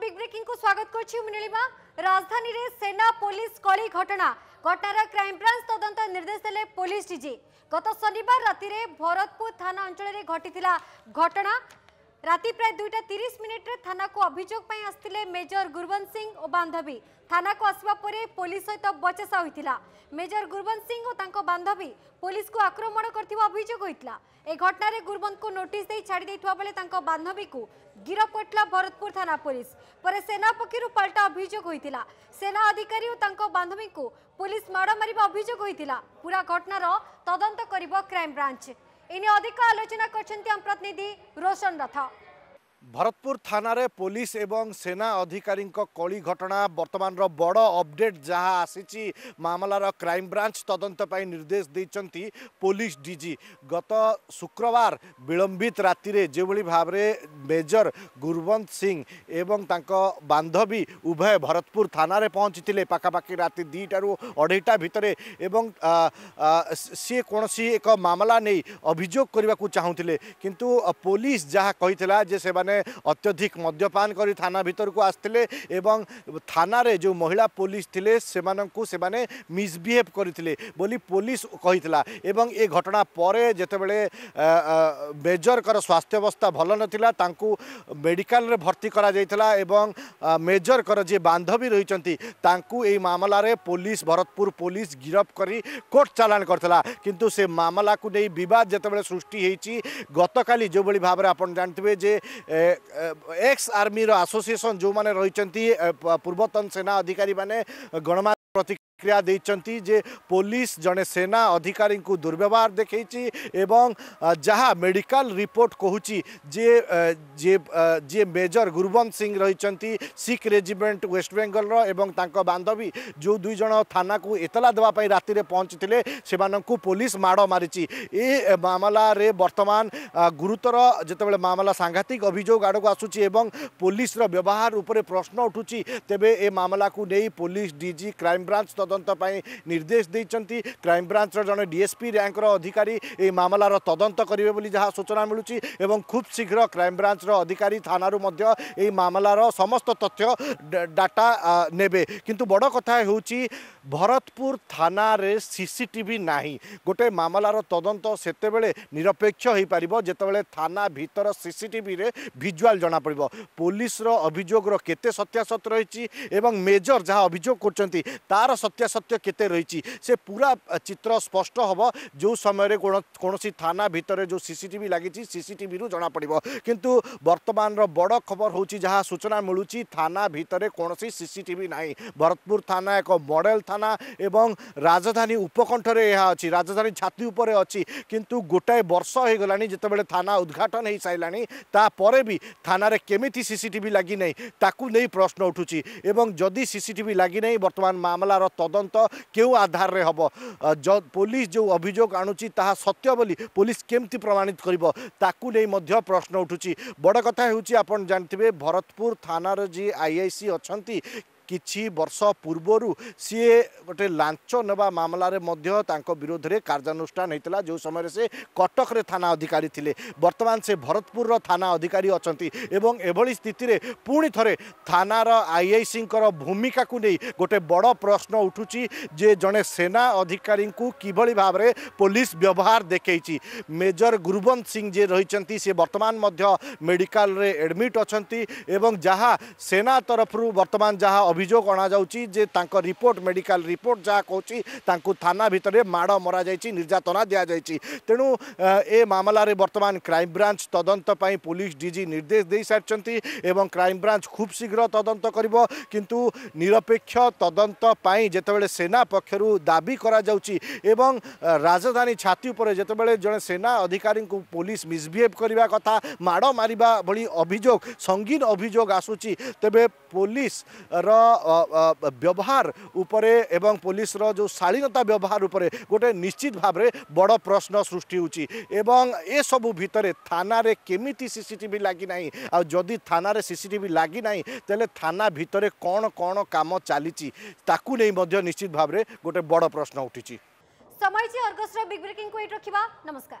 big breaking को स्वागत कर राजधानी रे सेना पुलिस कली घटना घटना रा क्राइम ब्रांच तदंत तो निर्देश देले पुलिस डीजी गत शनिवार रात भरतपुर थाना अंचल घटना ରାତି ପ୍ରାୟ ଦୁଇଟା ତିରିଶ ମିନିଟରେ ଥାନାକୁ ଅଭିଯୋଗ ପାଇଁ ଆସିଥିଲେ ମେଜର ଗୁରବନ୍ତ ସିଂ ଓ ବାନ୍ଧବୀ ଥାନାକୁ ଆସିବା ପରେ ପୋଲିସ ସହିତ ବଚସା ହୋଇଥିଲା ମେଜର ଗୁରବନ୍ତ ସିଂ ଓ ତାଙ୍କ ବାନ୍ଧବୀ ପୋଲିସକୁ ଆକ୍ରମଣ କରିଥିବା ଅଭିଯୋଗ ହୋଇଥିଲା ଏ ଘଟଣାରେ ଗୁରବନ୍ତଙ୍କୁ ନୋଟିସ୍ ଦେଇ ଛାଡ଼ି ଦେଇଥିବା ବେଳେ ତାଙ୍କ ବାନ୍ଧବୀକୁ ଗିରଫ କରିଥିଲା ଭରତପୁର ଥାନା ପୋଲିସ ପରେ ସେନା ପକ୍ଷରୁ ପାଲଟା ଅଭିଯୋଗ ହୋଇଥିଲା ସେନା ଅଧିକାରୀ ଓ ତାଙ୍କ ବାନ୍ଧବୀଙ୍କୁ ପୋଲିସ ମାଡ଼ ମାରିବା ଅଭିଯୋଗ ହୋଇଥିଲା ପୁରା ଘଟଣାର ତଦନ୍ତ କରିବ କ୍ରାଇମବ୍ରାଞ୍ଚ এনে অধিক আলোচনা করছেন আম প্রতিনিধি রোশন রথ ভরতপুর থানার পুলিশ এবং সেনা অধিকারী কলি ঘটনা বর্তমান বড় অপডেট যা আসিছি মামলার ক্রাইম ব্রাঞ্চ তদন্ত পাই নির্দেশ দিয়েছেন পুলিশ ডিজি গত শুক্রবার বিলম্বিত রাতে যেভাবে ভাবে মেজর গুরবন্ত সিং এবং তাঁক বান্ধবী উভয় ভরতপুর থানার পৌঁছি পাখাপাখি রাতে দুইটার অড়াইটা ভিতরে এবং সি কোণী এক মামলা নেই অভিযোগ করা চাহুলে কিন্তু পুলিশ যা কে যে সে ସେମାନେ ଅତ୍ୟଧିକ ମଦ୍ୟପାନ କରି ଥାନା ଭିତରକୁ ଆସିଥିଲେ ଏବଂ ଥାନାରେ ଯେଉଁ ମହିଳା ପୋଲିସ ଥିଲେ ସେମାନଙ୍କୁ ସେମାନେ ମିସବିହେଭ୍ କରିଥିଲେ ବୋଲି ପୋଲିସ କହିଥିଲା ଏବଂ ଏ ଘଟଣା ପରେ ଯେତେବେଳେ ମେଜରଙ୍କର ସ୍ୱାସ୍ଥ୍ୟାବସ୍ଥା ଭଲ ନଥିଲା ତାଙ୍କୁ ମେଡ଼ିକାଲରେ ଭର୍ତ୍ତି କରାଯାଇଥିଲା ଏବଂ ମେଜରଙ୍କର ଯିଏ ବାନ୍ଧବୀ ରହିଛନ୍ତି ତାଙ୍କୁ ଏହି ମାମଲାରେ ପୋଲିସ ଭରତପୁର ପୋଲିସ ଗିରଫ କରି କୋର୍ଟ ଚାଲାଣ କରିଥିଲା କିନ୍ତୁ ସେ ମାମଲାକୁ ନେଇ ବିବାଦ ଯେତେବେଳେ ସୃଷ୍ଟି ହୋଇଛି ଗତକାଲି ଯେଉଁଭଳି ଭାବରେ ଆପଣ ଜାଣିଥିବେ ଯେ एक्स आर्मी र आसोसिएसन जो रहि पूर्वतन सेना अधिकारी गणमा प्रति ପ୍ରତିକ୍ରିୟା ଦେଇଛନ୍ତି ଯେ ପୋଲିସ ଜଣେ ସେନା ଅଧିକାରୀଙ୍କୁ ଦୁର୍ବ୍ୟବହାର ଦେଖାଇଛି ଏବଂ ଯାହା ମେଡ଼ିକାଲ ରିପୋର୍ଟ କହୁଛି ଯେ ଯିଏ ମେଜର ଗୁରୁବନ୍ତ ସିଂ ରହିଛନ୍ତି ଶିଖ୍ ରେଜିମେଣ୍ଟ ୱେଷ୍ଟବେଙ୍ଗଲର ଏବଂ ତାଙ୍କ ବାନ୍ଧବୀ ଯେଉଁ ଦୁଇ ଜଣ ଥାନାକୁ ଏତଲା ଦେବା ପାଇଁ ରାତିରେ ପହଞ୍ଚିଥିଲେ ସେମାନଙ୍କୁ ପୋଲିସ ମାଡ଼ ମାରିଛି ଏ ମାମଲାରେ ବର୍ତ୍ତମାନ ଗୁରୁତର ଯେତେବେଳେ ମାମଲା ସାଂଘାତିକ ଅଭିଯୋଗ ଆଡ଼କୁ ଆସୁଛି ଏବଂ ପୋଲିସର ବ୍ୟବହାର ଉପରେ ପ୍ରଶ୍ନ ଉଠୁଛି ତେବେ ଏ ମାମଲାକୁ ନେଇ ପୋଲିସ ଡିଜି କ୍ରାଇମବ୍ରାଞ୍ଚ ତଦନ୍ତ তদন্ত নির্দেশ দিয়েছেন ক্রাইমব্রাঞ্চর জন ডিএসপি র্যাঙ্কর অধিকারী এই মামলার তদন্ত করবে বলে যা সূচনা মিলুছি এবং খুব শীঘ্র ক্রাইমব্রাঞ্চর অধিকারী থানার মধ্য এই মামলার সমস্ত তথ্য ডাটা নেবে কিন্তু বড় কথা হচ্ছে ভরতপুর থানার সিসিটিভি না গোটে মামলার তদন্ত সেতবে নিরপেক্ষ হয়ে পাব যেতবে থানা ভিতর সিসিটিভি ভিজুয়াল জনাপড়ব পুলিশর অভিযোগর কেতে সত্যাসত্য রয়েছে এবং মেজর যা অভিযোগ করছেন তার সত্য ସତ୍ୟାସତ୍ୟ କେତେ ରହିଛି ସେ ପୁରା ଚିତ୍ର ସ୍ପଷ୍ଟ ହେବ ଯେଉଁ ସମୟରେ କୌଣସି ଥାନା ଭିତରେ ଯେଉଁ ସିସିଟିଭି ଲାଗିଛି ସିସିଟିଭିରୁ ଜଣାପଡ଼ିବ କିନ୍ତୁ ବର୍ତ୍ତମାନର ବଡ଼ ଖବର ହେଉଛି ଯାହା ସୂଚନା ମିଳୁଛି ଥାନା ଭିତରେ କୌଣସି ସିସିଟିଭି ନାହିଁ ଭରତପୁର ଥାନା ଏକ ମଡ଼େଲ ଥାନା ଏବଂ ରାଜଧାନୀ ଉପକଣ୍ଠରେ ଏହା ଅଛି ରାଜଧାନୀ ଛାତି ଉପରେ ଅଛି କିନ୍ତୁ ଗୋଟାଏ ବର୍ଷ ହୋଇଗଲାଣି ଯେତେବେଳେ ଥାନା ଉଦ୍ଘାଟନ ହୋଇସାରିଲାଣି ତାପରେ ବି ଥାନାରେ କେମିତି ସିସିଟିଭି ଲାଗିନାହିଁ ତାକୁ ନେଇ ପ୍ରଶ୍ନ ଉଠୁଛି ଏବଂ ଯଦି ସିସିଟିଭି ଲାଗିନାହିଁ ବର୍ତ୍ତମାନ ମାମଲାର ତଦନ୍ତ তদন্ত কেউ আধারে হব পুলিশ যে অভিযোগ আণুছি তাহা সত্য বলে পুলিশ কেমতি প্রমাণিত করব তাকে নেই মধ্য প্রশ্ন উঠুছি বড় কথা হচ্ছে আপনার জাঁথিবে ভরতপুর থানার যে আইআইসি অনেক କିଛି ବର୍ଷ ପୂର୍ବରୁ ସିଏ ଗୋଟେ ଲାଞ୍ଚ ନେବା ମାମଲାରେ ମଧ୍ୟ ତାଙ୍କ ବିରୋଧରେ କାର୍ଯ୍ୟାନୁଷ୍ଠାନ ହୋଇଥିଲା ଯେଉଁ ସମୟରେ ସେ କଟକରେ ଥାନା ଅଧିକାରୀ ଥିଲେ ବର୍ତ୍ତମାନ ସେ ଭରତପୁରର ଥାନା ଅଧିକାରୀ ଅଛନ୍ତି ଏବଂ ଏଭଳି ସ୍ଥିତିରେ ପୁଣି ଥରେ ଥାନାର ଆଇଆଇସିଙ୍କର ଭୂମିକାକୁ ନେଇ ଗୋଟେ ବଡ଼ ପ୍ରଶ୍ନ ଉଠୁଛି ଯେ ଜଣେ ସେନା ଅଧିକାରୀଙ୍କୁ କିଭଳି ଭାବରେ ପୋଲିସ ବ୍ୟବହାର ଦେଖେଇଛି ମେଜର ଗୁରୁବନ୍ତ ସିଂ ଯିଏ ରହିଛନ୍ତି ସେ ବର୍ତ୍ତମାନ ମଧ୍ୟ ମେଡ଼ିକାଲରେ ଆଡ଼ମିଟ୍ ଅଛନ୍ତି ଏବଂ ଯାହା ସେନା ତରଫରୁ ବର୍ତ୍ତମାନ ଯାହା ଅଭି অভিযোগ অণাযাଉଛି যে তাঁর রিপোর্ট মেডিকাল রিপোর্ট যা কৌছি তাঁকু থানা ভিতরে মাড় মরা যাই নির্যাতনা দিয়া যাই তেমন এ মামলার বর্তমান ক্রাইমব্রাঞ্চ তদন্ত পুলিশ ডিজি নির্দেশ দিয়ে সারিছেন এবং ক্রাইমব্রাঞ্চ খুব শীঘ্র তদন্ত করব কিন্তু নিরপেক্ষ তদন্ত যেতবে সেনা পক্ষ দাবি করা যাচ্ছি এবং রাজধানী ছাতি উপরে যেতবে জন সেনা অধিকারী পুলিশ মিসবিহেভ করা কথা মাড় মারিবা ভি অভিযোগ সঙ্গীন অভিযোগ আসুচি তেবে পুলিশর ব্যবহার উপরে এবং পুলিশর যে শালীনতা ব্যবহার উপরে গোটে নিশ্চিত ভাবে বড় প্রশ্ন সৃষ্টি হচ্ছে এবং এসবু ভিতরে থানারে কেমিতি সিসিটিভি লাগি না আদি থানারে সিসিটিভি লাগি না তাহলে থানা ভিতরে কণ কণ কাম চালিছি তাকু নেই মধ্য নিশ্চিত ভাবে গোটে বড় প্রশ্ন উঠিছি সময় অর্গসর বিগ ব্রেকিং এইট রখিবা নমস্কার